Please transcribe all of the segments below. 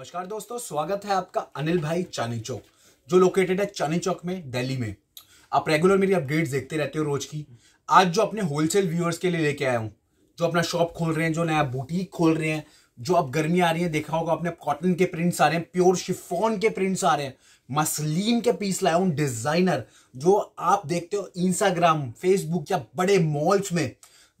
नमस्कार दोस्तों स्वागत है आपका अनिल भाई चांदी चौक जो लोकेटेड है चांदी चौक में दिल्ली में आप रेगुलर मेरी अपडेट्स देखते रहते हो रोज की आज जो अपने होलसेल व्यूअर्स के लिए लेके आया हूँ जो अपना शॉप खोल रहे हैं जो नया बुटीक खोल रहे हैं जो अब गर्मी आ रही है देखा होगा अपने कॉटन के प्रिंट्स आ रहे हैं प्योर शिफोन के प्रिंट्स आ रहे हैं मसलिन के पीस लाया हूँ डिजाइनर जो आप देखते हो इंस्टाग्राम फेसबुक या बड़े मॉल्स में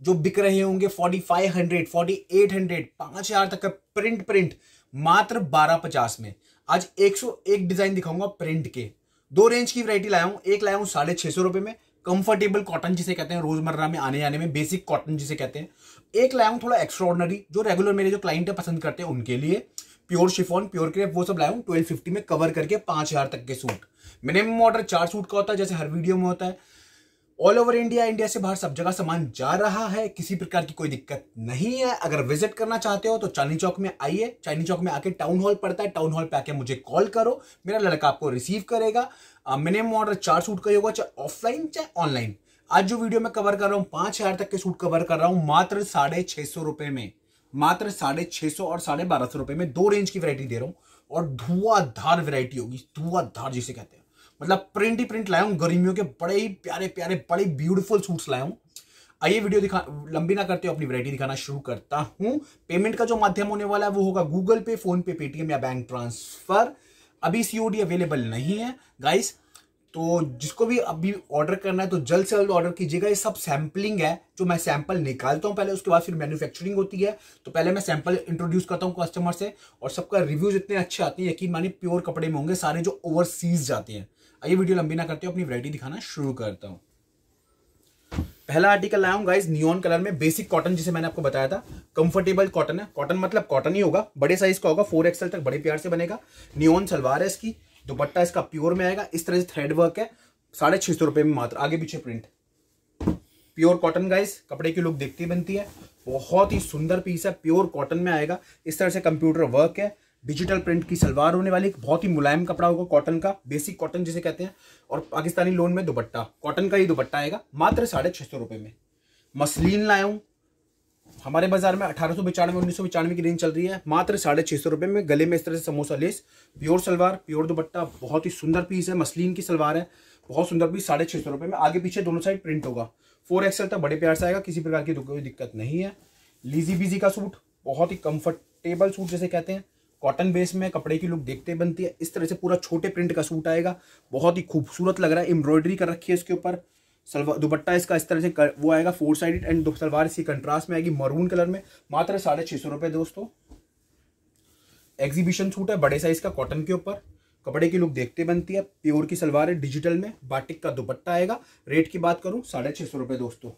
जो बिक रहे होंगे forty five hundred forty eight hundred पांच हजार तक का प्रिंट प्रिंट मात्र बारह पचास में आज एक सौ एक डिजाइन दिखाऊंगा प्रिंट के दो रेंज की वरायटी लाया हूं एक लाया हूं साढ़े छह सौ रुपए में कंफर्टेबल कॉटन जिसे कहते हैं रोजमर्रा में आने जाने में बेसिक कॉटन जिसे कहते हैं एक लाया हूं थोड़ा एक्स्ट्रॉर्डनरी जो रेगुलर मेरे जो क्लाइंट है पसंद करते हैं उनके लिए प्योर शिफॉन प्योर क्रेप वो सब लाया हूँ ट्वेल्व फिफ्टी में कवर करके पांच हजार तक के सूट मिनिमम ऑर्डर चार सूट का होता है जैसे हर वीडियो में होता है ऑल ओवर इंडिया इंडिया से बाहर सब जगह सामान जा रहा है किसी प्रकार की कोई दिक्कत नहीं है अगर विजिट करना चाहते हो तो चांदनी चौक में आइए चांदनी चौक में आके टाउन हॉल पड़ता है टाउन हॉल पे आके मुझे कॉल करो मेरा लड़का आपको रिसीव करेगा मिनिमम ऑर्डर चार सूट का ही होगा चाहे ऑफलाइन चाहे ऑनलाइन आज जो वीडियो मैं कवर कर रहा हूँ पांच हजार तक के सूट कवर कर रहा हूँ मात्र साढ़े छह सौ रुपए में मात्र साढ़े छह सौ और साढ़े बारह सौ रुपए में दो रेंज की वैरायटी दे रहा हूँ और धुआंधार वैरायटी होगी धुआंधार जिसे कहते हैं मतलब प्रिंट ही प्रिंट लाया हूँ गर्मियों के बड़े ही प्यारे प्यारे बड़े ब्यूटीफुल सूट्स लाया हूँ आइए वीडियो दिखा लंबी ना करते हो अपनी वैरायटी दिखाना शुरू करता हूँ पेमेंट का जो माध्यम होने वाला है वो होगा गूगल पे फोन पे पेटीएम या बैंक ट्रांसफर अभी सीओडी अवेलेबल नहीं है गाइस तो जिसको भी अभी ऑर्डर करना है तो जल्द से जल्द ऑर्डर कीजिएगा ये सब सैम्पलिंग है जो मैं सैंपल निकालता हूँ पहले उसके बाद फिर मैन्युफैक्चरिंग होती है तो पहले मैं सैंपल इंट्रोड्यूस करता हूँ कस्टमर से और सबका रिव्यूज इतने अच्छे आते हैं यकीन मानिए प्योर कपड़े में होंगे सारे जो ओवरसीज जाते हैं आइए वीडियो लंबी ना करते हो अपनी वरायटी दिखाना शुरू करता हूँ पहला आर्टिकल लाया हूँ गाइज न्यून कलर में बेसिक कॉटन जिसे मैंने आपको बताया था कंफर्टेबल कॉटन है कॉटन मतलब कॉटन ही होगा बड़े साइज का होगा फोर एक्सएल तक बड़े प्यार से बनेगा न्यून सलवार है इसकी दुपट्टा इसका प्योर में आएगा इस तरह से थ्रेड वर्क है साढ़े छह सौ रुपए में मात्र आगे पीछे प्रिंट प्योर कॉटन गाइस कपड़े की लुक देखती बनती है बहुत ही सुंदर पीस है प्योर कॉटन में आएगा इस तरह से कंप्यूटर वर्क है डिजिटल प्रिंट की सलवार होने वाली बहुत ही मुलायम कपड़ा होगा कॉटन का बेसिक कॉटन जिसे कहते हैं और पाकिस्तानी लोन में दुपट्टा कॉटन का ही दुपट्टा आएगा मात्र साढ़े छह सौ रुपए में मसलिन लाया हमारे बाजार में अठारह सौ बिचानवे उन्नीस सौ पचानवे की रेंज चल रही है मात्र साढ़े छह सौ रुपये में गले में इस तरह से samosa lace pure salwar pure dupatta बहुत ही सुंदर पीस है मसलिन की सलवार है बहुत सुंदर पीस साढ़े छह सौ रुपए में आगे पीछे दोनों साइड प्रिंट होगा फोर एक्सएल तक बड़े प्यार से आएगा किसी प्रकार की कोई दिक्कत नहीं है लीजी बीजी का सूट बहुत ही कंफर्टेबल सूट जैसे कहते हैं कॉटन बेस में कपड़े की लुक देखते बनती है इस तरह से पूरा छोटे प्रिंट का सूट आएगा बहुत ही खूबसूरत लग रहा है एम्ब्रॉयडरी कर रखी है इसके ऊपर सलवार दुपट्टा इसका इस तरह से कर, वो आएगा फोर साइडेड एंड सलवार इसकी कंट्रास्ट में आएगी मरून कलर में मात्र साढ़े छः सौ रुपये दोस्तों एग्जीबिशन सूट है बड़े साइज का कॉटन के ऊपर कपड़े की लुक देखते बनती है प्योर की सलवार है डिजिटल में बाटिक का दुपट्टा आएगा रेट की बात करूँ साढ़े छः सौ रुपये दोस्तों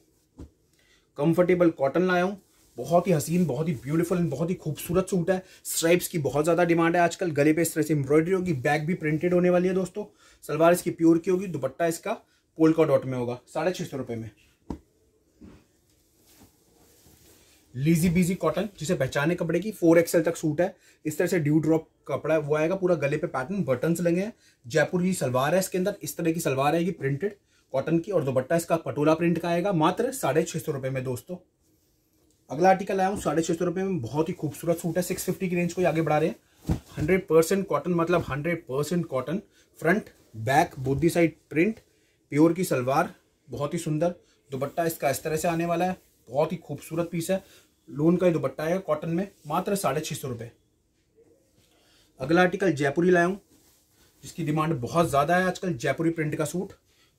कंफर्टेबल कॉटन लाया हूँ बहुत ही हसीन बहुत ही ब्यूटीफुल एंड बहुत ही खूबसूरत सूट है स्ट्राइप्स की बहुत ज़्यादा डिमांड है आजकल गले पे इस तरह से एम्ब्रॉयडरी होगी बैग भी प्रिंटेड होने वाली है दोस्तों सलवार इसकी प्योर की होगी दुपट्टा इसका पोलका डॉट में होगा साढ़े छः सौ रुपये में लीजी बीजी कॉटन जिसे पहचाने कपड़े की फोर एक्सएल तक सूट है इस तरह से ड्यू ड्रॉप कपड़ा है वो आएगा पूरा गले पे पैटर्न बटन्स लगे हैं जयपुर की सलवार है इसके अंदर इस तरह की सलवार आएगी प्रिंटेड कॉटन की और दुपट्टा इसका पटोला प्रिंट का आएगा मात्र साढ़े छः सौ रुपये में दोस्तों अगला आर्टिकल आया हूँ साढ़े छः सौ रुपये में बहुत ही खूबसूरत सूट है सिक्स फिफ्टी की रेंज को ही आगे बढ़ा रहे हैं हंड्रेड परसेंट कॉटन मतलब hundred percent cotton front back both side print pure की सलवार बहुत ही सुंदर दुपट्टा इसका इस तरह से आने वाला है बहुत ही खूबसूरत पीस है लोन का ही दुपट्टा है कॉटन में मात्र साढ़े छः सौ रुपये अगला आर्टिकल जयपुरी लाया हूँ जिसकी डिमांड बहुत ज़्यादा है आजकल जयपुरी प्रिंट का सूट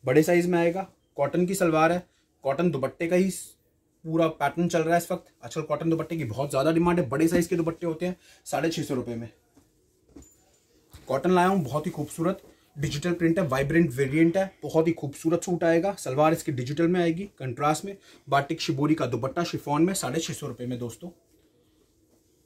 बड़े साइज में आएगा कॉटन की सलवार है कॉटन दुपट्टे का ही पूरा पैटर्न चल रहा है इस वक्त आजकल कॉटन दुपट्टे की बहुत ज़्यादा डिमांड है बड़े साइज़ के दुपट्टे होते हैं साढ़े छह सौ रुपये में कॉटन लाया हूँ बहुत ही खूबसूरत डिजिटल प्रिंट है वाइब्रेंट वेरिएंट है बहुत ही खूबसूरत सूट आएगा सलवार इसकी डिजिटल में आएगी कंट्रास्ट में बाटिक शिबोरी का दुपट्टा शिफोन में साढ़े छह सौ रुपये में दोस्तों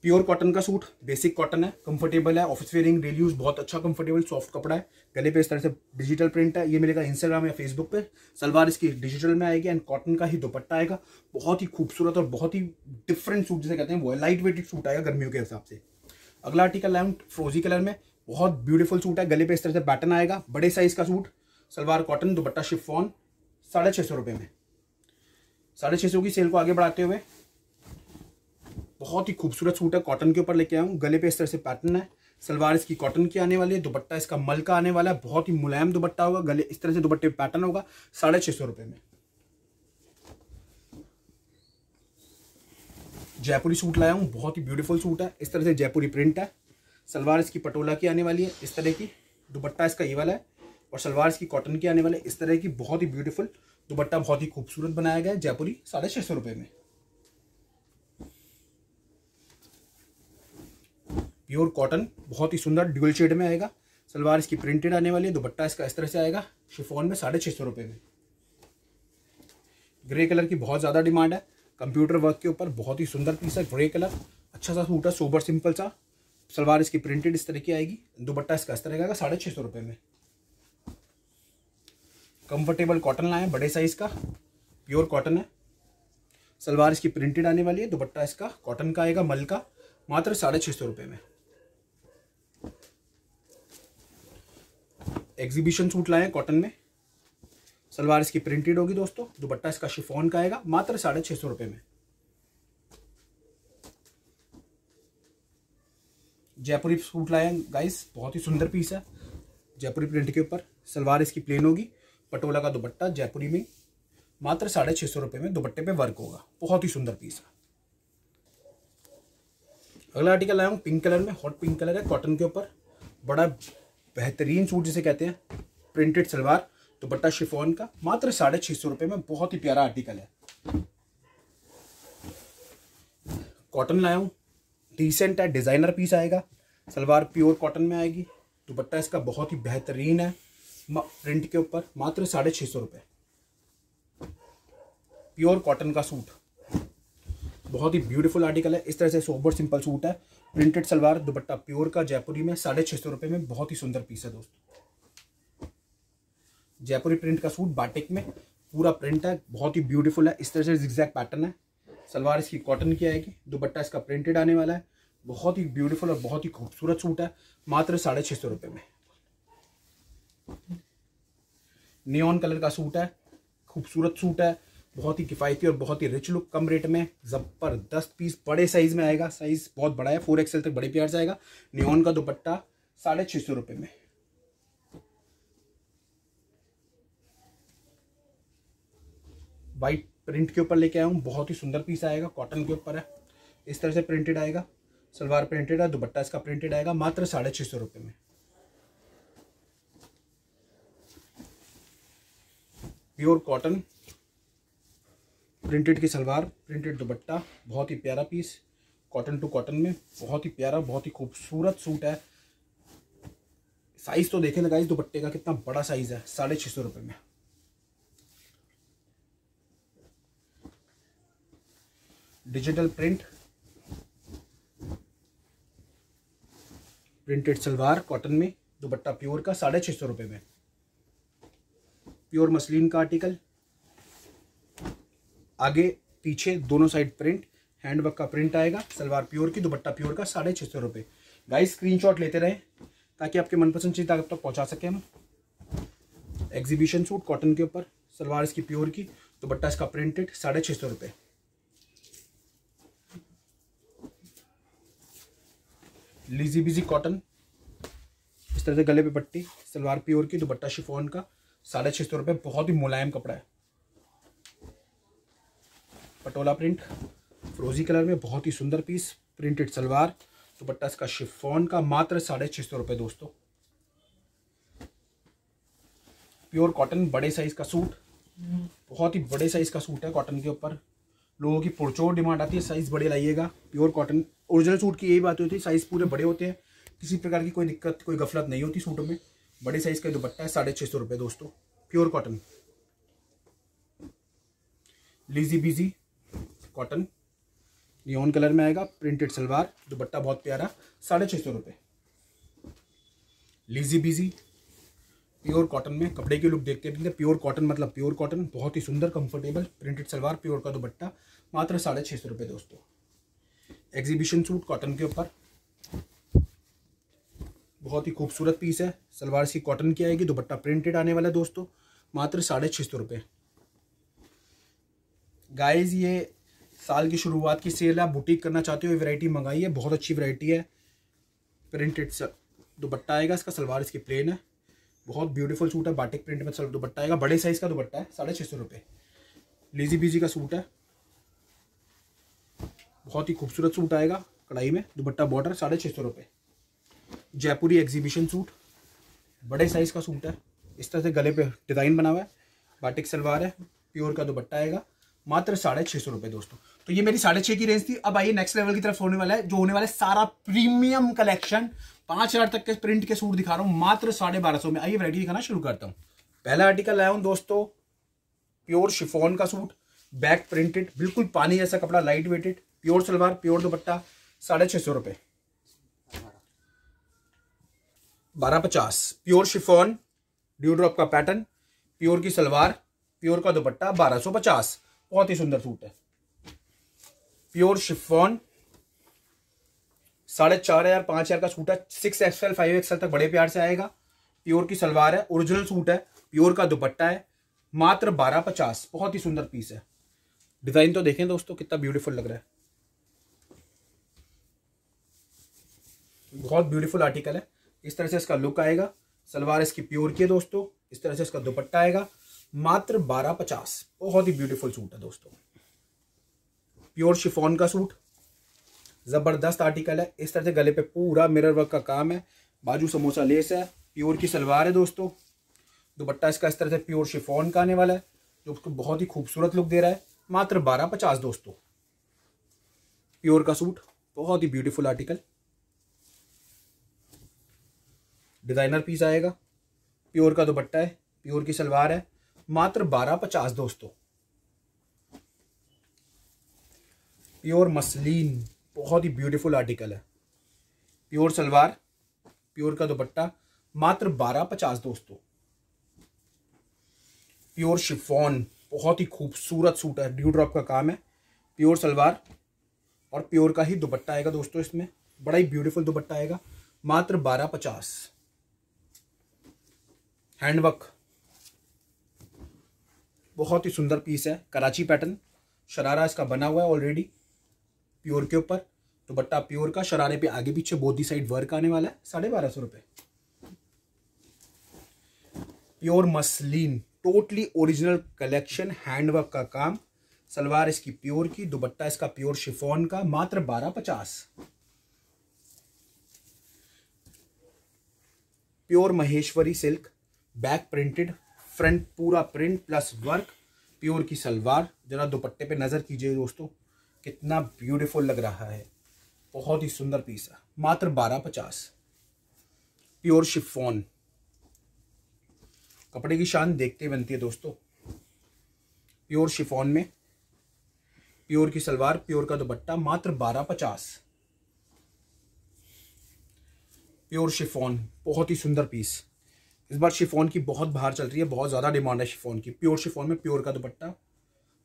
प्योर कॉटन का सूट बेसिक कॉटन है कंफर्टेबल है ऑफिस वेयरिंग डेली यूज बहुत अच्छा कंफर्टेबल सॉफ्ट कपड़ा है गले पे इस तरह से डिजिटल प्रिंट है ये मिलेगा इंस्टाग्राम या फेसबुक पे सलवार इसकी डिजिटल में आएगी एंड कॉटन का ही दुपट्टा आएगा बहुत ही खूबसूरत और बहुत ही डिफरेंट सूट जैसे कहते हैं वो है लाइट वेटेड सूट आएगा गर्मियों के हिसाब से अगला आर्टिकल है फ्रोजी कलर में बहुत ब्यूटीफुल सूट है गले पे इस तरह से पैटर्न आएगा बड़े साइज का suit salwar cotton dupatta chiffon साढ़े छः सौ रुपये में साढ़े छः सौ की सेल को आगे बढ़ाते हुए बहुत ही खूबसूरत सूट है कॉटन के ऊपर लेके आया हूँ गले पे इस तरह से पैटर्न है सलवार इसकी कॉटन की आने वाली है दुपट्टा इसका मल का आने वाला है बहुत ही मुलायम दुपट्टा होगा गले इस तरह से दुपट्टे पैटर्न होगा साढ़े छः सौ रुपये में जयपुरी सूट लाया हूँ बहुत ही ब्यूटीफुल सूट है इस तरह से जयपुरी प्रिंट है सलवार इसकी पटोला की आने वाली है इस तरह की दुपट्टा इसका ये वाला है और सलवार इसकी कॉटन की आने वाली है इस तरह की बहुत ही ब्यूटीफुल दुपट्टा बहुत ही खूबसूरत बनाया गया है जयपुरी साढ़े छह सौ रुपए में प्योर कॉटन बहुत ही सुंदर ड्यूल शेड में आएगा सलवार इसकी प्रिंटेड आने वाली है दुपट्टा इसका इस तरह से आएगा शिफोन में साढ़े छः सौ रुपये में ग्रे कलर की बहुत ज़्यादा डिमांड है कंप्यूटर वर्क के ऊपर बहुत ही सुंदर पीस है ग्रे कलर अच्छा सा सूट है सोबर सिंपल सा सलवार इसकी प्रिंटेड इस तरह की आएगी दुपट्टा इसका इस तरह का साढ़े छः सौ रुपये में कंफर्टेबल कॉटन लाए बड़े साइज़ का प्योर कॉटन है सलवार इसकी प्रिंटेड आने वाली है दुपट्टा इसका कॉटन का आएगा मल का मात्र साढ़े छः सौ रुपये में एग्जीबिशन सूट लाए हैं कॉटन में सलवार इसकी प्रिंटेड होगी दोस्तों दुपट्टा इसका शिफोन का आएगा मात्र साढ़े छह सौ रुपए में जयपुरी सूट लाए हैं गाइस बहुत ही सुंदर पीस है जयपुरी प्रिंट के ऊपर सलवार इसकी प्लेन होगी पटोला का दुपट्टा जयपुरी में मात्र साढ़े छह सौ रुपए में दुपट्टे पे वर्क होगा बहुत ही सुंदर पीस है अगला आर्टिकल लाया हूँ पिंक कलर में हॉट पिंक कलर है कॉटन के ऊपर बड़ा बेहतरीन सूट जिसे कहते हैं प्रिंटेड सलवार दुपट्टा तो शिफोन का मात्र साढ़े छह सौ रुपए में बहुत ही प्यारा आर्टिकल है कॉटन लाया हूं डिसेंट है डिज़ाइनर पीस आएगा सलवार प्योर कॉटन में आएगी दुपट्टा तो इसका बहुत ही बेहतरीन है प्रिंट के ऊपर मात्र साढ़े छह सौ रुपए प्योर कॉटन का सूट बहुत ही ब्यूटीफुल आर्टिकल है इस तरह से सोबर सिंपल सूट है प्रिंटेड सलवार दुपट्टा प्योर का जयपुरी में साढ़े छः सौ रुपये में बहुत ही सुंदर पीस है दोस्तों जयपुरी प्रिंट का सूट बाटिक में पूरा प्रिंट है बहुत ही ब्यूटीफुल है इस तरह से एग्जैक्ट पैटर्न है सलवार इसकी कॉटन की आएगी दुपट्टा इसका प्रिंटेड आने वाला है बहुत ही ब्यूटीफुल और बहुत ही खूबसूरत सूट है मात्र साढ़े छः सौ रुपये में नियॉन कलर का सूट है खूबसूरत सूट है बहुत ही किफ़ायती और बहुत ही रिच लुक कम रेट में ज़बरदस्त पीस बड़े साइज़ में आएगा साइज़ बहुत बड़ा है फोर एक्सएल तक बड़े प्यार से आएगा का दुपट्टा साढ़े छः सौ रुपये में वाइट प्रिंट के ऊपर लेके आया हूँ बहुत ही सुंदर पीस आएगा कॉटन के ऊपर है इस तरह से प्रिंटेड आएगा सलवार प्रिंटेड है दुपट्टा इसका प्रिंटेड आएगा मात्र साढ़े छः सौ रुपये में प्योर कॉटन प्रिंटेड की सलवार प्रिंटेड दुपट्टा बहुत ही प्यारा पीस कॉटन टू कॉटन में बहुत ही प्यारा बहुत ही खूबसूरत सूट है साइज़ तो देखें ना गाइज दुपट्टे का कितना बड़ा साइज़ है साढ़े छः सौ रुपये में digital print printed salwar cotton में दुपट्टा प्योर का साढ़े छः सौ रुपये में प्योर मसलिन का आर्टिकल आगे पीछे दोनों साइड प्रिंट हैंडवर्क का प्रिंट आएगा सलवार प्योर की दुपट्टा प्योर का साढ़े छः सौ रुपये स्क्रीन स्क्रीनशॉट लेते रहें ताकि आपके मनपसंद चीज़ तक तक पहुँचा सकें हम एग्जीबिशन सूट कॉटन के ऊपर सलवार इसकी प्योर की दुपट्टा इसका प्रिंटेड साढ़े छः सौ रुपये लीजी बिजी कॉटन इस तरह से गले पे पट्टी सलवार प्योर की दुपट्टा शिफोन का साढ़े छः सौ रुपये बहुत ही मुलायम कपड़ा है पटोला प्रिंट फ्रोजी कलर में बहुत ही सुंदर पीस प्रिंटेड सलवार दुपट्टा इसका शिफॉन का मात्र साढ़े छः सौ रुपये दोस्तों प्योर कॉटन बड़े साइज का सूट बहुत ही बड़े साइज का सूट है कॉटन के ऊपर लोगों की पुरचोर डिमांड आती है साइज़ बड़े लाइएगा प्योर कॉटन ओरिजिनल सूट की यही बात होती है साइज़ पूरे बड़े होते हैं किसी प्रकार की कोई दिक्कत कोई गफलत नहीं होती सूटों में बड़े साइज़ का दुपट्टा है साढ़े छः सौ रुपये दोस्तों pure cotton lizzy bizzy cotton neon colour में आएगा प्रिंटेड सलवार दुपट्टा बहुत प्यारा साढ़े छः सौ रुपये लीजी बीजी प्योर कॉटन में कपड़े की लुक देखते हैं प्योर कॉटन मतलब प्योर कॉटन बहुत ही सुंदर कंफर्टेबल प्रिंटेड सलवार प्योर का दुपट्टा मात्र साढ़े छः सौ रुपये दोस्तों एग्जीबिशन सूट कॉटन के ऊपर बहुत ही खूबसूरत पीस है सलवार सी कॉटन की आएगी दुपट्टा प्रिंटेड आने वाला है दोस्तों मात्र साढ़े छः सौ रुपये गाइज ये साल की शुरुआत की सेल है बुटीक करना चाहते हो ये वैरायटी मंगाई है बहुत अच्छी वैरायटी है प्रिंटेड दुपट्टा आएगा इसका सलवार इसकी प्लेन है बहुत ब्यूटीफुल सूट है बाटिक प्रिंट में सर दुपट्टा आएगा बड़े साइज़ का दुपट्टा है साढ़े छः सौ रुपये लेजी बीजी का सूट है बहुत ही खूबसूरत सूट आएगा कढ़ाई में दुपट्टा बॉर्डर साढ़े छः सौ रुपये जयपुरी एग्जीबिशन सूट बड़े साइज़ का सूट है इस तरह से गले पे डिज़ाइन बना हुआ है बाटिक सलवार है प्योर का दुपट्टा आएगा मात्र साढ़े छः सौ रुपये दोस्तों तो ये मेरी साढ़े छः की रेंज थी अब आइए नेक्स्ट लेवल की तरफ होने वाला है जो होने वाला है सारा प्रीमियम कलेक्शन पाँच हज़ार तक के प्रिंट के सूट दिखा रहा हूँ मात्र साढ़े बारह सौ में आइए वैरायटी दिखाना शुरू करता हूँ पहला आर्टिकल लाया हूँ दोस्तों प्योर शिफोन का सूट बैक प्रिंटेड बिल्कुल पानी जैसा कपड़ा light weighted pure salwar pure dupatta साढ़े छः सौ रुपये बारह पचास प्योर शिफोन ड्यू ड्रॉप का पैटर्न प्योर की सलवार प्योर का दुपट्टा बारह सौ पचास बहुत ही सुंदर सूट है प्योर शिफॉन साढ़े चार हजार पांच हजार का सूट है सिक्स एक्सएल फाइव एक्सएल तक बड़े प्यार से आएगा प्योर की सलवार है ओरिजिनल सूट है प्योर का दुपट्टा है मात्र बारह पचास बहुत ही सुंदर पीस है डिजाइन तो देखें दोस्तों कितना ब्यूटीफुल लग रहा है बहुत ब्यूटीफुल आर्टिकल है इस तरह से इसका लुक आएगा सलवार इसकी प्योर की है दोस्तों इस तरह से इसका दुपट्टा आएगा मात्र बारह पचास बहुत ही ब्यूटीफुल सूट है दोस्तों प्योर शिफोन का सूट ज़बरदस्त आर्टिकल है इस तरह से गले पे पूरा मिरर वर्क का काम है बाजू समोसा लेस है प्योर की सलवार है दोस्तों दुपट्टा इसका इस तरह से प्योर शिफोन का आने वाला है जो उसको बहुत ही खूबसूरत लुक दे रहा है मात्र बारह पचास दोस्तों प्योर का सूट बहुत ही ब्यूटीफुल आर्टिकल डिज़ाइनर पीस आएगा प्योर का दुपट्टा है प्योर की सलवार है मात्र बारह पचास दोस्तों प्योर मसलिन बहुत ही ब्यूटीफुल आर्टिकल है प्योर सलवार प्योर का दुपट्टा मात्र बारह पचास दोस्तों प्योर शिफॉन बहुत ही खूबसूरत सूट है ड्यू ड्रॉप का काम है प्योर सलवार और प्योर का ही दुपट्टा आएगा दोस्तों इसमें बड़ा ही ब्यूटीफुल दुपट्टा आएगा मात्र बारह पचास हैंडवर्क बहुत ही सुंदर पीस है कराची पैटर्न शरारा इसका बना हुआ है ऑलरेडी प्योर के ऊपर तो बट्टा प्योर का शरारे पे आगे पीछे बोधी साइड वर्क आने वाला है साढ़े बारह सौ रुपए pure muslin totally original collection handwork का काम सलवार इसकी प्योर की दुबट्टा इसका प्योर शिफोन का मात्र बारह पचास pure Maheshwari silk back printed front पूरा प्रिंट प्लस वर्क प्योर की सलवार जरा दुपट्टे पे नजर कीजिए दोस्तों कितना ब्यूटीफुल लग रहा है बहुत ही सुंदर पीस है मात्र बारह पचास प्योर शिफोन कपड़े की शान देखते बनती है दोस्तों प्योर शिफोन में प्योर की सलवार प्योर का दुपट्टा मात्र बारह पचास प्योर शिफोन बहुत ही सुंदर पीस इस बार शिफोन की बहुत बाहर चल रही है बहुत ज़्यादा डिमांड है शिफोन की प्योर शिफोन में प्योर का दुपट्टा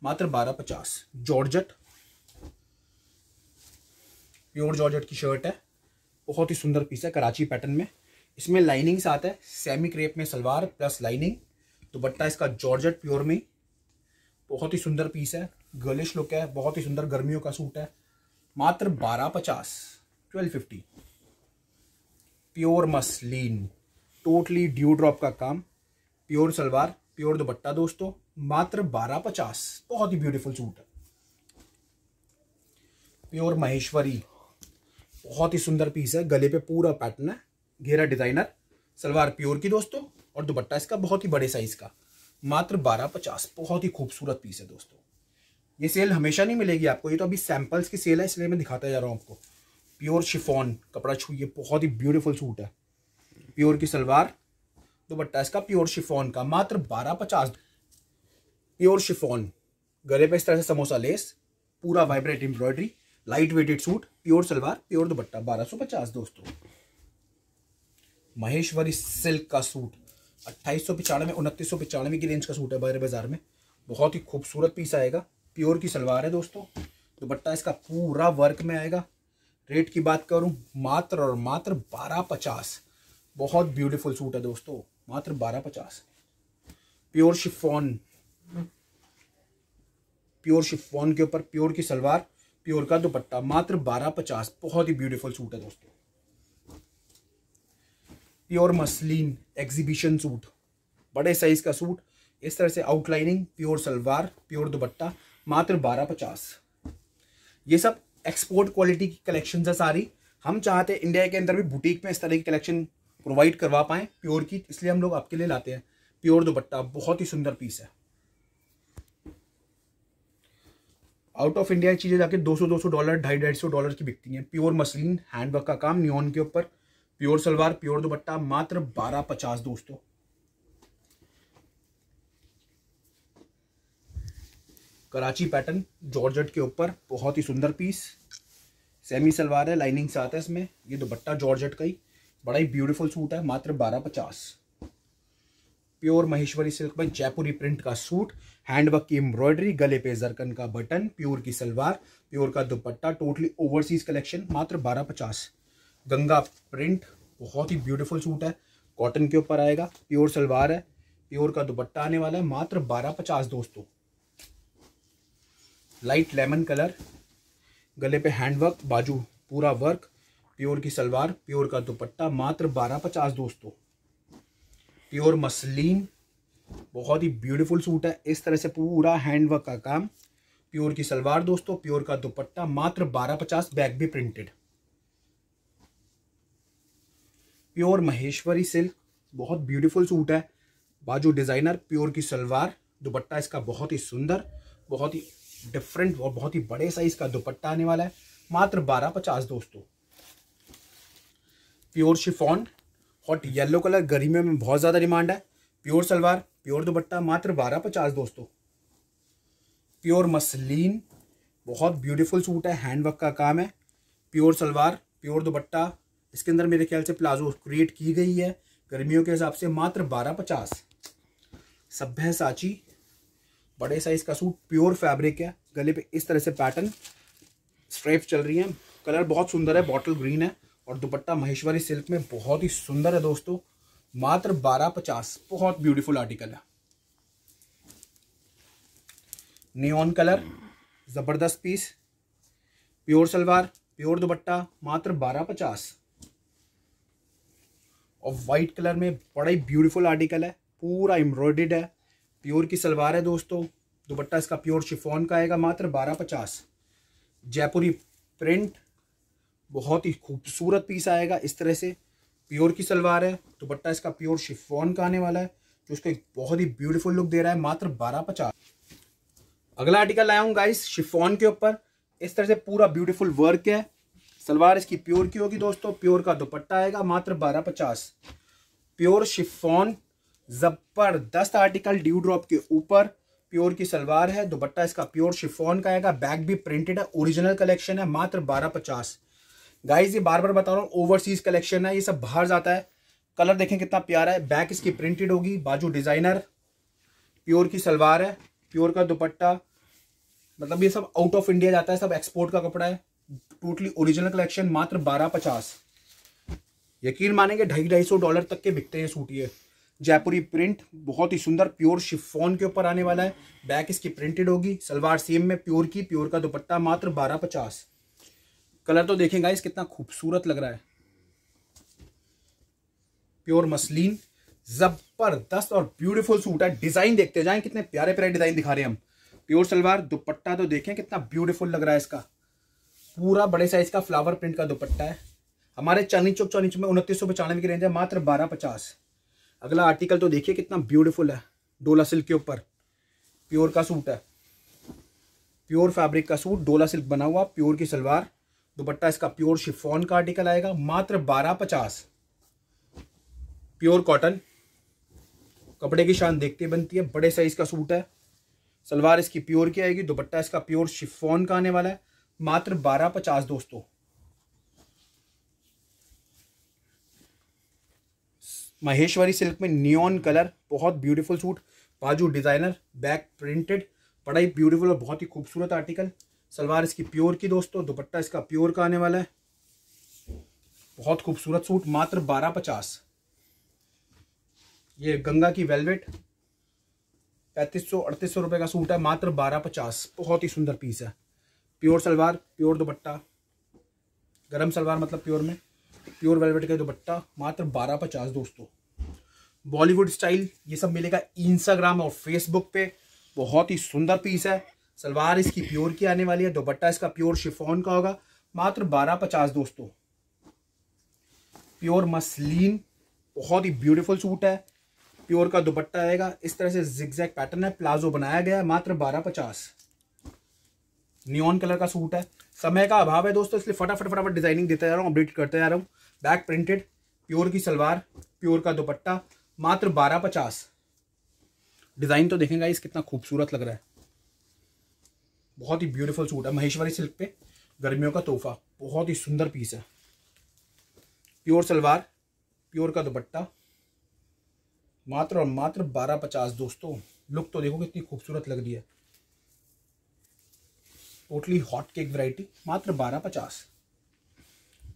मात्र बारह पचास जॉर्जट प्योर जॉर्जेट की शर्ट है बहुत ही सुंदर पीस है कराची पैटर्न में इसमें लाइनिंग्स आता है सेमी क्रेप में सलवार प्लस लाइनिंग बट्टा इसका जॉर्जेट प्योर में बहुत ही सुंदर पीस है गर्लिश लुक है बहुत ही सुंदर गर्मियों का सूट है मात्र बारह पचास twelve fifty pure muslin totally dew drop का काम प्योर सलवार प्योर दुपट्टा दोस्तों मात्र बारह पचास बहुत ही ब्यूटीफुल सूट है प्योर महेश्वरी बहुत ही सुंदर पीस है गले पे पूरा पैटर्न है घेरा डिजाइनर सलवार प्योर की दोस्तों और दुपट्टा इसका बहुत ही बड़े साइज का मात्र बारह पचास बहुत ही खूबसूरत पीस है दोस्तों ये सेल हमेशा नहीं मिलेगी आपको ये तो अभी सैम्पल्स की सेल है इसलिए मैं दिखाता जा रहा हूँ आपको प्योर शिफॉन कपड़ा छू ये बहुत ही ब्यूटीफुल सूट है प्योर की सलवार दुपट्टा इसका प्योर शिफॉन का मात्र बारह पचास प्योर शिफॉन गले पे इस तरह से समोसा लेस पूरा vibrant embroidery light weighted suit pure salwar pure dupatta 1250 दोस्तों महेश्वरी सिल्क का सूट अट्ठाईस सौ पिचानवे उनतीस सौ पिचानवे की रेंज का सूट है बाहर बाजार में बहुत ही खूबसूरत पीस आएगा प्योर की सलवार है दोस्तों दुपट्टा इसका पूरा वर्क में आएगा रेट की बात करूं मात्र और मात्र बारह पचास बहुत ब्यूटीफुल सूट है दोस्तों मात्र बारह पचास प्योर शिफॉन प्योर शिफॉन के ऊपर प्योर की सलवार प्योर का दुपट्टा मात्र बारह पचास बहुत ही ब्यूटीफुल सूट है दोस्तों प्योर मसलिन एग्जीबिशन सूट बड़े साइज का सूट इस तरह से outlining pure salwar pure dupatta मात्र बारह पचास ये सब एक्सपोर्ट क्वालिटी की कलेक्शन है सारी हम चाहते हैं इंडिया के अंदर भी बुटीक में इस तरह की कलेक्शन प्रोवाइड करवा पाएँ प्योर की इसलिए हम लोग आपके लिए लाते हैं प्योर दुपट्टा बहुत ही सुंदर पीस है आउट ऑफ इंडिया चीज़ें जाके 200 200 डॉलर ढाई ढाई सौ डॉलर की बिकती हैं प्योर मसलिन हैंडवर्क का काम न्योन के ऊपर प्योर सलवार प्योर दुपट्टा मात्र बारह पचास दोस्तों कराची पैटर्न जॉर्जट के ऊपर बहुत ही सुंदर पीस सेमी सलवार है लाइनिंग साथ है इसमें ये दुपट्टा जॉर्जट का ही बड़ा ही ब्यूटीफुल सूट है मात्र बारह पचास प्योर महेश्वरी सिल्क में जयपुरी प्रिंट का सूट हैंडवर्क की एम्ब्रॉयडरी गले पे जरकन का बटन प्योर की सलवार प्योर का दुपट्टा टोटली ओवरसीज कलेक्शन मात्र बारह पचास गंगा प्रिंट बहुत ही ब्यूटीफुल सूट है कॉटन के ऊपर आएगा प्योर सलवार है प्योर का दुपट्टा आने वाला है मात्र बारह पचास दोस्तों लाइट लेमन कलर गले पे हैंडवर्क बाजू पूरा वर्क प्योर की सलवार प्योर का दुपट्टा मात्र बारह पचास दोस्तों प्योर मसलिन बहुत ही ब्यूटीफुल सूट है इस तरह से पूरा हैंडवर्क का काम प्योर की सलवार दोस्तों प्योर का दुपट्टा मात्र बारह पचास बैग भी प्रिंटेड प्योर महेश्वरी सिल्क बहुत ब्यूटीफुल सूट है बाजू डिज़ाइनर प्योर की सलवार दुपट्टा इसका बहुत ही सुंदर बहुत ही डिफरेंट और बहुत ही बड़े साइज का दुपट्टा आने वाला है मात्र बारह पचास दोस्तों pure chiffon hot yellow colour गर्मी में बहुत ज़्यादा डिमांड है प्योर सलवार प्योर दुपट्टा मात्र बारह पचास दोस्तों प्योर मसलिन बहुत ब्यूटीफुल सूट है हैंडवर्क का काम है प्योर सलवार प्योर दुपट्टा इसके अंदर मेरे ख्याल से प्लाजो क्रिएट की गई है गर्मियों के हिसाब से मात्र बारह पचास सभ्य साची बड़े साइज़ का सूट प्योर फैब्रिक है गले पे इस तरह से पैटर्न स्ट्रेप चल रही है कलर बहुत सुंदर है बॉटल ग्रीन है और दुपट्टा महेश्वरी सिल्क में बहुत ही सुंदर है दोस्तों मात्र बारह पचास बहुत ब्यूटीफुल आर्टिकल है नियॉन कलर ज़बरदस्त piece pure salwar pure dupatta मात्र बारह पचास और वाइट कलर में बड़ा ही ब्यूटीफुल आर्टिकल है पूरा एम्ब्रॉयडेड है प्योर की सलवार है दोस्तों दुपट्टा इसका प्योर शिफोन का आएगा मात्र बारह पचास जयपुरी प्रिंट बहुत ही खूबसूरत पीस आएगा इस तरह से प्योर की सलवार है दुपट्टा इसका प्योर शिफॉन का आने वाला है जो इसको एक बहुत ही ब्यूटीफुल लुक दे रहा है मात्र बारह पचास अगला आर्टिकल लाया हूँ गाइस शिफॉन के ऊपर इस तरह से पूरा ब्यूटीफुल वर्क है सलवार इसकी प्योर की होगी दोस्तों प्योर का दुपट्टा आएगा मात्र बारह पचास प्योर शिफॉन जबरदस्त आर्टिकल ड्यू ड्रॉप के ऊपर प्योर की सलवार है दुपट्टा इसका प्योर शिफॉन का आएगा बैग भी प्रिंटेड है ओरिजिनल कलेक्शन है मात्र बारह पचास गाइस ये बार बार बता रहा हूँ ओवरसीज कलेक्शन है ये सब बाहर जाता है कलर देखें कितना प्यारा है बैक इसकी प्रिंटेड होगी बाजू डिजाइनर प्योर की सलवार है प्योर का दुपट्टा मतलब ये सब आउट ऑफ इंडिया जाता है सब एक्सपोर्ट का कपड़ा है टोटली ओरिजिनल कलेक्शन मात्र बारह पचास यकीन मानेंगे ढाई ढाई सौ डॉलर तक के बिकते हैं सूट ये जयपुरी प्रिंट बहुत ही सुंदर प्योर शिफॉन के ऊपर आने वाला है बैक इसकी प्रिंटेड होगी सलवार सेम में प्योर की प्योर का दुपट्टा मात्र बारह पचास कलर तो देखें गाइस कितना खूबसूरत लग रहा है प्योर मसलिन जबरदस्त और ब्यूटीफुल सूट है डिजाइन देखते जाएं कितने प्यारे प्यारे डिजाइन दिखा रहे हैं हम प्योर सलवार दुपट्टा तो देखें कितना ब्यूटीफुल लग रहा है इसका पूरा बड़े साइज का फ्लावर प्रिंट का दुपट्टा है हमारे चांदी चौक चौनी में उनतीस सौ पचानवे की रेंज है मात्र बारह पचास अगला आर्टिकल तो देखिए कितना ब्यूटीफुल है डोला सिल्क के ऊपर प्योर का सूट है प्योर फैब्रिक का सूट डोला सिल्क बना हुआ प्योर की सलवार दुपट्टा इसका प्योर शिफोन का आर्टिकल आएगा मात्र बारह पचास प्योर कॉटन कपड़े की शान देखते बनती है बड़े साइज का सूट है सलवार इसकी प्योर की आएगी दुपट्टा इसका प्योर शिफोन का आने वाला है मात्र बारह पचास दोस्तों महेश्वरी सिल्क में नियॉन कलर बहुत ब्यूटीफुल सूट बाजू डिजाइनर बैक प्रिंटेड बड़ा ही ब्यूटीफुल और बहुत ही खूबसूरत आर्टिकल सलवार इसकी प्योर की दोस्तों दुपट्टा इसका प्योर का आने वाला है बहुत खूबसूरत सूट मात्र बारह पचास ये गंगा की वेलवेट पैंतीस सौ अड़तीस सौ रुपये का सूट है मात्र बारह पचास बहुत ही सुंदर पीस है प्योर सलवार प्योर दुपट्टा गरम सलवार मतलब प्योर में प्योर वेलवेट का दुपट्टा मात्र बारह पचास दोस्तों बॉलीवुड स्टाइल ये सब मिलेगा इंस्टाग्राम और फेसबुक पे बहुत ही सुंदर पीस है सलवार इसकी प्योर की आने वाली है दोपट्टा इसका प्योर शिफोन का होगा मात्र बारह पचास दोस्तों प्योर मसलिन बहुत ही ब्यूटीफुल सूट है प्योर का दुपट्टा आएगा इस तरह से जिगजैग पैटर्न है प्लाजो बनाया गया है मात्र बारह पचास न्योन कलर का सूट है समय का अभाव है दोस्तों इसलिए फटाफट फटाफट डिजाइनिंग देता जा रहा हूँ अपडेट करते जा रहा हूँ बैक प्रिंटेड प्योर की सलवार प्योर का दुपट्टा मात्र बारह पचास डिज़ाइन तो देखेंगे इस कितना खूबसूरत लग रहा है बहुत ही ब्यूटीफुल सूट है महेश्वरी सिल्क पे गर्मियों का तोहफा बहुत ही सुंदर पीस है प्योर सलवार प्योर का दुपट्टा मात्र और मात्र बारह पचास दोस्तों लुक तो देखो कितनी खूबसूरत लग रही है टोटली हॉट केक वैरायटी मात्र बारह पचास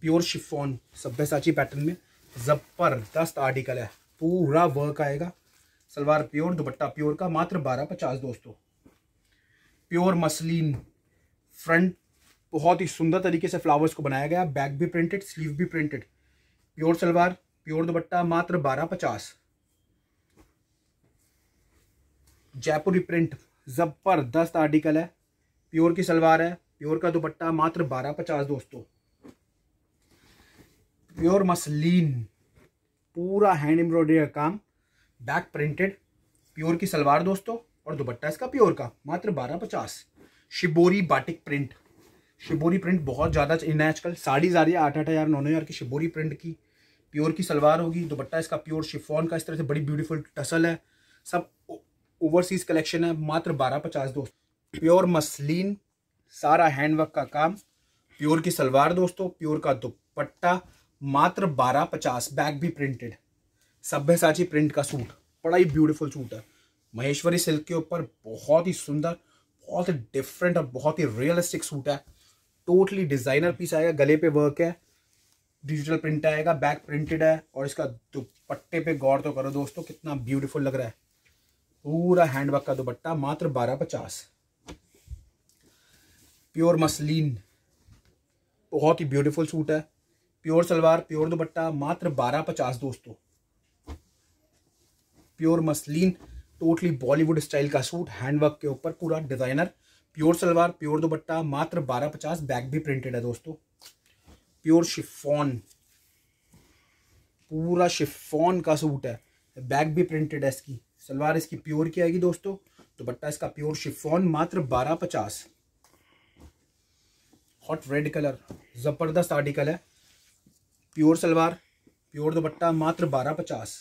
प्योर सभ्य सभ्यसाची पैटर्न में ज़बरदस्त आर्टिकल है पूरा वर्क आएगा सलवार प्योर दुपट्टा प्योर का मात्र बारह पचास दोस्तों प्योर मसलिन फ्रंट बहुत ही सुंदर तरीके से फ्लावर्स को बनाया गया बैक भी प्रिंटेड स्लीव भी printed pure salwar pure dupatta मात्र बारह पचास जयपुरी प्रिंट ज़बरदस्त आर्टिकल है प्योर की सलवार है प्योर का दुपट्टा मात्र बारह पचास दोस्तों प्योर मसलिन पूरा हैंड एम्ब्रॉयडरी का काम बैक प्रिंटेड प्योर की सलवार दोस्तों और दुपट्टा इसका प्योर का मात्र बारह पचास shibori batik print shibori print बहुत ज़्यादा इन्हें आजकल साड़ीज आ रही है आठ आठ हज़ार नौ नौ हज़ार की शिबोरी प्रिंट की प्योर की सलवार होगी दुपट्टा इसका प्योर शिफॉन का इस तरह से बड़ी ब्यूटीफुल टसल है सब ओवरसीज कलेक्शन है मात्र बारह पचास दोस्त प्योर मसलिन सारा हैंडवर्क का काम प्योर की सलवार दोस्तों प्योर का दुपट्टा मात्र बारह पचास बैग भी प्रिंटेड सभ्य साची प्रिंट का सूट बड़ा ही ब्यूटीफुल सूट है महेश्वरी सिल्क के ऊपर बहुत ही सुंदर बहुत ही डिफरेंट और बहुत ही रियलिस्टिक सूट है टोटली डिजाइनर पीस आएगा गले पे वर्क है डिजिटल प्रिंट आएगा बैक प्रिंटेड है और इसका दुपट्टे पे गौर तो करो दोस्तों कितना ब्यूटीफुल लग रहा है पूरा हैंडवर्क का दुपट्टा मात्र बारह पचास प्योर मसलिन बहुत ही ब्यूटीफुल सूट है प्योर सलवार प्योर दुपट्टा मात्र बारह पचास दोस्तों pure muslin totally Bollywood style का सूट हैंडवर्क के ऊपर पूरा designer pure salwar pure dupatta मात्र बारह पचास बैग भी प्रिंटेड है दोस्तों प्योर शिफॉन पूरा शिफॉन का सूट है बैग भी प्रिंटेड है इसकी सलवार इसकी प्योर की आएगी दोस्तों दुपट्टा इसका प्योर शिफॉन मात्र बारह पचास हॉट रेड कलर ज़बरदस्त आर्टिकल है प्योर सलवार प्योर दुपट्टा मात्र बारह पचास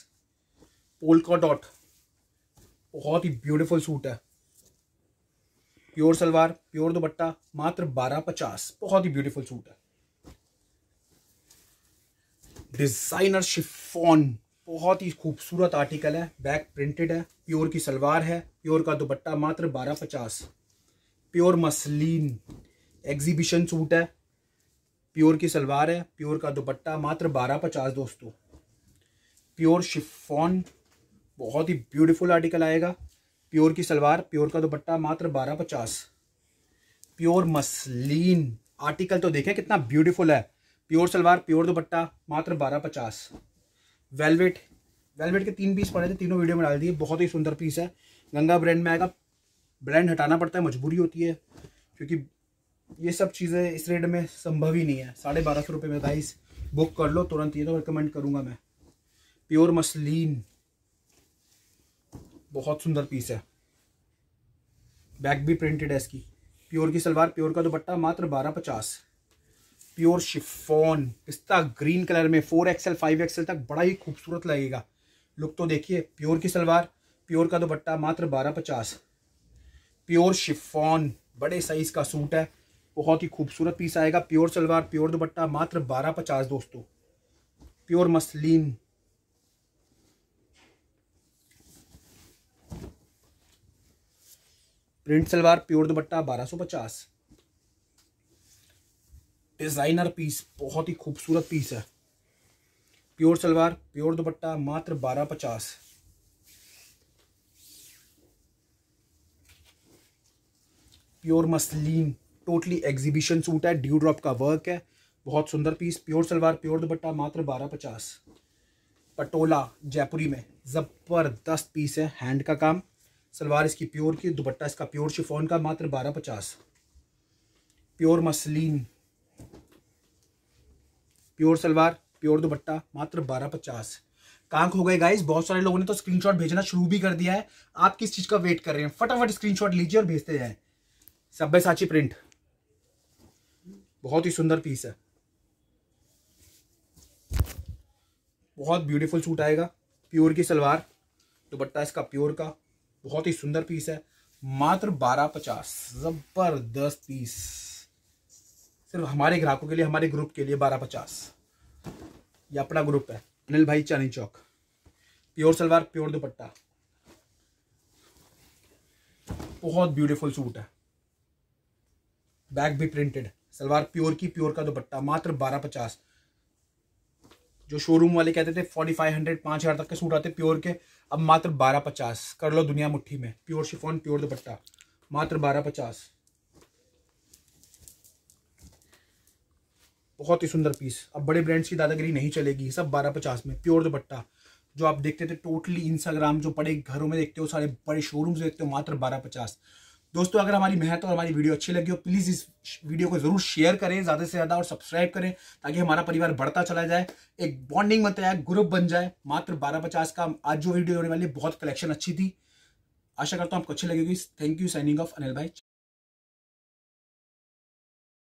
पोलका डॉट बहुत ही ब्यूटीफुल सूट है प्योर सलवार प्योर दुपट्टा मात्र बारह पचास बहुत ही ब्यूटीफुल सूट है डिजाइनर शिफॉन बहुत ही खूबसूरत आर्टिकल है बैक प्रिंटेड है प्योर की सलवार है प्योर का दुपट्टा मात्र बारह पचास प्योर मसलिन एग्जीबिशन सूट है प्योर की सलवार है प्योर का दुपट्टा मात्र बारह पचास दोस्तों प्योर शिफॉन बहुत ही ब्यूटीफुल आर्टिकल आएगा प्योर की सलवार प्योर का दुपट्टा मात्र बारह पचास प्योर मसलिन आर्टिकल तो देखें कितना ब्यूटीफुल है प्योर सलवार प्योर दुपट्टा मात्र बारह पचास वेलवेट वेलवेट के तीन पीस पड़े थे तीनों वीडियो में डाल दिए बहुत ही सुंदर पीस है गंगा ब्रांड में आएगा ब्रांड हटाना पड़ता है मजबूरी होती है क्योंकि ये सब चीज़ें इस रेट में संभव ही नहीं है साढ़े बारह सौ रुपये में गाइस बुक कर लो तुरंत ये तो रिकमेंड करूँगा मैं प्योर मसलिन बहुत सुंदर पीस है बैक भी प्रिंटेड है इसकी प्योर की सलवार प्योर का दुपट्टा मात्र बारह पचास प्योर शिफोन पिस्ता ग्रीन कलर में फोर एक्सएल फाइव एक्सएल तक बड़ा ही खूबसूरत लगेगा लुक तो देखिए प्योर की सलवार प्योर का दुपट्टा मात्र बारह पचास प्योर शिफॉन बड़े साइज़ का सूट है बहुत ही खूबसूरत पीस आएगा प्योर सलवार प्योर दुपट्टा मात्र बारह पचास दोस्तों pure muslin print salwar pure dupatta बारह सौ पचास डिज़ाइनर पीस बहुत ही खूबसूरत पीस है प्योर सलवार प्योर दुपट्टा मात्र बारह पचास pure muslin totally exhibition suit है ड्यू ड्रॉप का वर्क है बहुत सुंदर piece pure salwar pure dupatta मात्र बारह पचास पटोला जयपुरी में ज़बरदस्त पीस है हैंड का काम सलवार इसकी प्योर की दुपट्टा इसका प्योर शिफोन का मात्र बारह पचास pure muslin pure salwar pure dupatta मात्र बारह पचास कांक हो गए गाइस बहुत सारे लोगों ने तो स्क्रीनशॉट भेजना शुरू भी कर दिया है आप किस चीज़ का वेट कर रहे हैं फटाफट स्क्रीनशॉट लीजिए और भेजते जाए सब्बे साची प्रिंट बहुत ही सुंदर पीस है बहुत ब्यूटीफुल सूट आएगा प्योर की सलवार दुपट्टा इसका प्योर का बहुत ही सुंदर पीस है मात्र बारह पचास ज़बरदस्त पीस सिर्फ हमारे ग्राहकों के लिए हमारे ग्रुप के लिए बारह पचास ये अपना ग्रुप है अनिल भाई चानी चौक प्योर सलवार प्योर दुपट्टा बहुत ब्यूटीफुल सूट है बैग भी प्रिंटेड सलवार प्योर की प्योर का दुपट्टा मात्र बारह पचास जो शोरूम वाले कहते थे फोर्टी फाइव हंड्रेड पाँच हज़ार तक के सूट आते प्योर के अब मात्र बारह पचास कर लो दुनिया मुट्ठी में प्योर शिफॉन प्योर दुपट्टा मात्र बारह पचास बहुत ही सुंदर पीस अब बड़े ब्रांड्स की दादागिरी नहीं चलेगी सब बारह पचास में प्योर दुपट्टा जो आप देखते थे टोटली इंस्टाग्राम जो बड़े घरों में देखते हो सारे बड़े शोरूम्स देखते हो मात्र बारह पचास दोस्तों अगर हमारी मेहनत और हमारी वीडियो अच्छी लगी हो प्लीज़ इस वीडियो को ज़रूर शेयर करें ज़्यादा से ज़्यादा और सब्सक्राइब करें ताकि हमारा परिवार बढ़ता चला जाए एक बॉन्डिंग बनता जाए ग्रुप बन जाए मात्र बारह पचास का आज जो वीडियो होने वाली बहुत कलेक्शन अच्छी थी आशा करता हूँ आपको अच्छी लगेगी thank you signing off Anil भाई